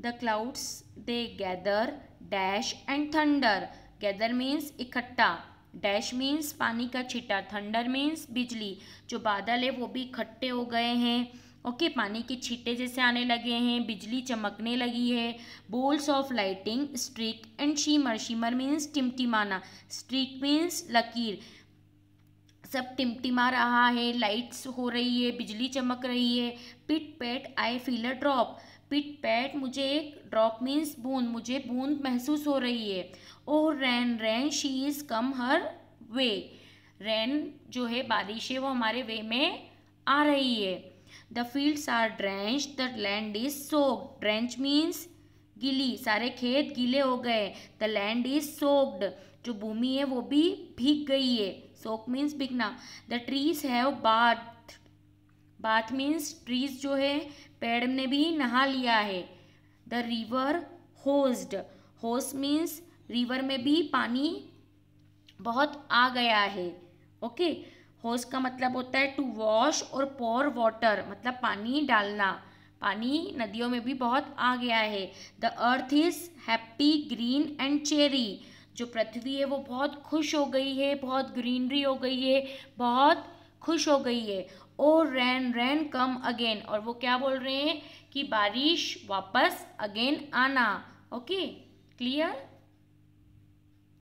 the clouds they gather dash and thunder gather means इकट्ठा dash means पानी का छिटा थंडर मीन्स बिजली जो बादल है वो भी इकट्ठे हो गए हैं ओके okay, पानी के छिट्टे जैसे आने लगे हैं बिजली चमकने लगी है bolts of lightning streak and shimmer shimmer means टिमटिमाना स्ट्रीक मीन्स लकीर सब टिमटिमा रहा है लाइट्स हो रही है बिजली चमक रही है pit pat I feel a drop pit pat मुझे एक ड्रॉप मीन्स बूंद मुझे बूंद महसूस हो रही है ओह रैन रैन शी इज़ कम हर वे रैन जो है बारिश है वो हमारे वे में आ रही है the fields are drench the land is soak drench means गिली सारे खेत गीले हो गए द लैंड इज सोक्ड जो भूमि है वो भी भीग गई है सोक मीन्स भीगना the trees have bath bath means trees जो है पेड़ ने भी नहा लिया है द रिवर होस्ड होस मीन्स रिवर में भी पानी बहुत आ गया है ओके होस का मतलब होता है टू वॉश और पोर वाटर मतलब पानी डालना पानी नदियों में भी बहुत आ गया है the earth is happy green and cheery जो पृथ्वी है वो बहुत खुश हो गई है बहुत ग्रीनरी हो गई है बहुत खुश हो गई है ओ रैन रैन कम अगेन और वो क्या बोल रहे हैं कि बारिश वापस अगेन आना ओके क्लियर